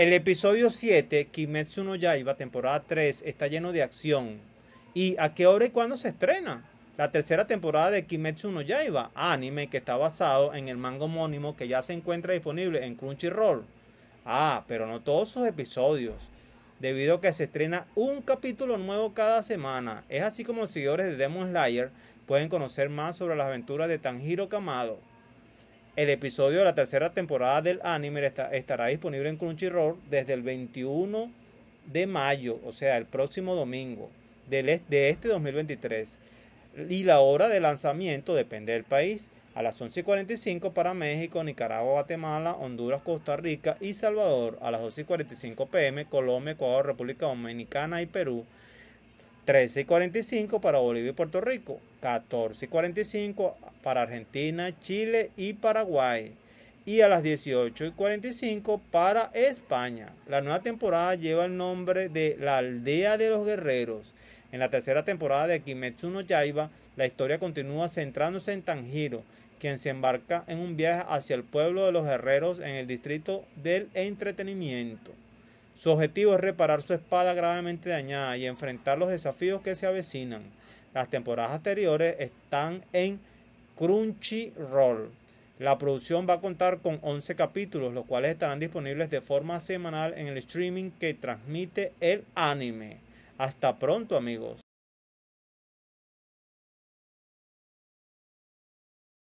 El episodio 7, Kimetsu no Yaiba, temporada 3, está lleno de acción. ¿Y a qué hora y cuándo se estrena? La tercera temporada de Kimetsu no Yaiba, anime que está basado en el manga homónimo que ya se encuentra disponible en Crunchyroll. Ah, pero no todos sus episodios, debido a que se estrena un capítulo nuevo cada semana. Es así como los seguidores de Demon Slayer pueden conocer más sobre las aventuras de Tanjiro Kamado. El episodio de la tercera temporada del anime estará disponible en Crunchyroll desde el 21 de mayo, o sea, el próximo domingo de este 2023. Y la hora de lanzamiento depende del país. A las 11.45 para México, Nicaragua, Guatemala, Honduras, Costa Rica y Salvador. A las 12.45 pm, Colombia, Ecuador, República Dominicana y Perú. 13 y 45 para Bolivia y Puerto Rico, 14 y 45 para Argentina, Chile y Paraguay y a las 18 y 45 para España. La nueva temporada lleva el nombre de La Aldea de los Guerreros. En la tercera temporada de Kimetsu no Yaiba, la historia continúa centrándose en Tanjiro, quien se embarca en un viaje hacia el pueblo de los guerreros en el distrito del entretenimiento. Su objetivo es reparar su espada gravemente dañada y enfrentar los desafíos que se avecinan. Las temporadas anteriores están en Crunchyroll. La producción va a contar con 11 capítulos, los cuales estarán disponibles de forma semanal en el streaming que transmite el anime. Hasta pronto amigos.